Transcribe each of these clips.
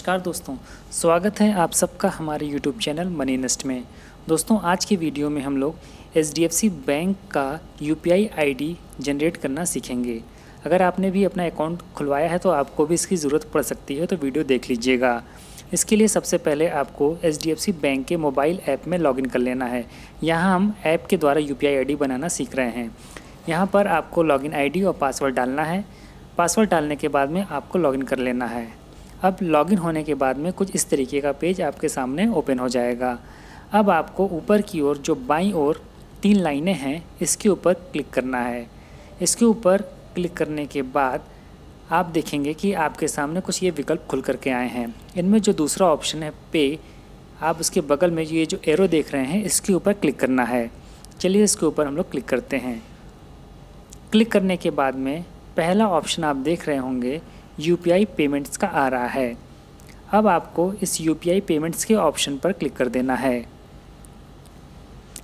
नमस्कार दोस्तों स्वागत है आप सबका हमारे यूट्यूब चैनल मनी इन्वेस्ट में दोस्तों आज की वीडियो में हम लोग एच बैंक का यू पी जनरेट करना सीखेंगे अगर आपने भी अपना अकाउंट खुलवाया है तो आपको भी इसकी ज़रूरत पड़ सकती है तो वीडियो देख लीजिएगा इसके लिए सबसे पहले आपको एच बैंक के मोबाइल ऐप में लॉगिन कर लेना है यहाँ हम ऐप के द्वारा यू पी बनाना सीख रहे हैं यहाँ पर आपको लॉगिन आई और पासवर्ड डालना है पासवर्ड डालने के बाद में आपको लॉगिन कर लेना है अब लॉगिन होने के बाद में कुछ इस तरीके का पेज आपके सामने ओपन हो जाएगा अब आपको ऊपर की ओर जो बाई ओर तीन लाइनें हैं इसके ऊपर क्लिक करना है इसके ऊपर क्लिक करने के बाद आप देखेंगे कि आपके सामने कुछ ये विकल्प खुल करके आए हैं इनमें जो दूसरा ऑप्शन है पे आप उसके बगल में ये जो एरो देख रहे हैं इसके ऊपर क्लिक करना है चलिए इसके ऊपर हम लोग क्लिक करते हैं क्लिक करने के बाद में पहला ऑप्शन आप देख रहे होंगे यू पेमेंट्स का आ रहा है अब आपको इस यू पेमेंट्स के ऑप्शन पर क्लिक कर देना है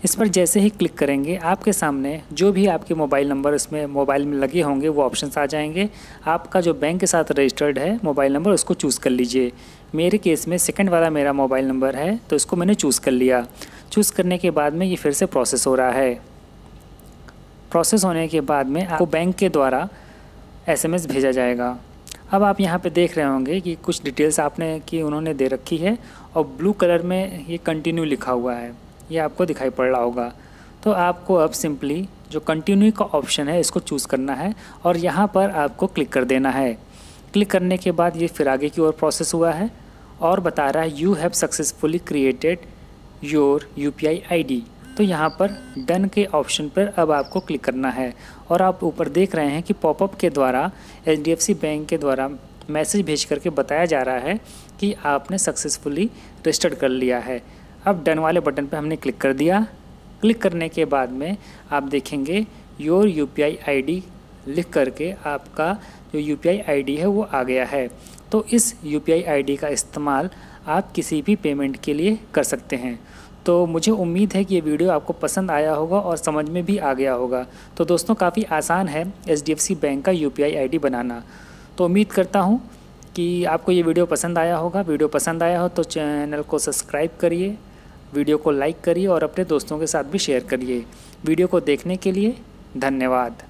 इस पर जैसे ही क्लिक करेंगे आपके सामने जो भी आपके मोबाइल नंबर इसमें मोबाइल में लगे होंगे वो ऑप्शंस आ जाएंगे आपका जो बैंक के साथ रजिस्टर्ड है मोबाइल नंबर उसको चूज़ कर लीजिए मेरे केस में सेकंड वाला मेरा मोबाइल नंबर है तो इसको मैंने चूज़ कर लिया चूज़ करने के बाद में ये फिर से प्रोसेस हो रहा है प्रोसेस होने के बाद में आपको बैंक के द्वारा एस भेजा जाएगा अब आप यहाँ पे देख रहे होंगे कि कुछ डिटेल्स आपने की उन्होंने दे रखी है और ब्लू कलर में ये कंटिन्यू लिखा हुआ है ये आपको दिखाई पड़ रहा होगा तो आपको अब सिंपली जो कंटिन्यू का ऑप्शन है इसको चूज़ करना है और यहाँ पर आपको क्लिक कर देना है क्लिक करने के बाद ये फिर आगे की ओर प्रोसेस हुआ है और बता रहा है you have successfully created your U P I I D तो यहाँ पर डन के ऑप्शन पर अब आपको क्लिक करना है और आप ऊपर देख रहे हैं कि पॉपअप के द्वारा एच बैंक के द्वारा मैसेज भेज करके बताया जा रहा है कि आपने सक्सेसफुली रजिस्टर्ड कर लिया है अब डन वाले बटन पर हमने क्लिक कर दिया क्लिक करने के बाद में आप देखेंगे योर यू पी लिख करके आपका जो यू पी है वो आ गया है तो इस यू पी का इस्तेमाल आप किसी भी पेमेंट के लिए कर सकते हैं तो मुझे उम्मीद है कि ये वीडियो आपको पसंद आया होगा और समझ में भी आ गया होगा तो दोस्तों काफ़ी आसान है एच बैंक का यू पी बनाना तो उम्मीद करता हूँ कि आपको ये वीडियो पसंद आया होगा वीडियो पसंद आया हो तो चैनल को सब्सक्राइब करिए वीडियो को लाइक करिए और अपने दोस्तों के साथ भी शेयर करिए वीडियो को देखने के लिए धन्यवाद